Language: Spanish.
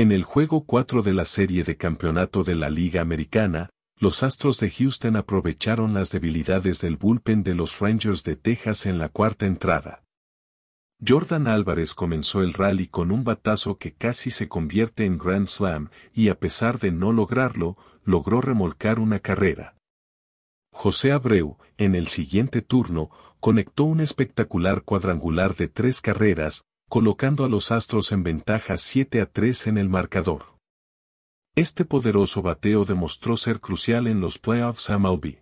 En el juego 4 de la serie de campeonato de la Liga Americana, los Astros de Houston aprovecharon las debilidades del bullpen de los Rangers de Texas en la cuarta entrada. Jordan Álvarez comenzó el rally con un batazo que casi se convierte en Grand Slam y a pesar de no lograrlo, logró remolcar una carrera. José Abreu, en el siguiente turno, conectó un espectacular cuadrangular de tres carreras, colocando a los Astros en ventaja 7 a 3 en el marcador. Este poderoso bateo demostró ser crucial en los playoffs a Malby.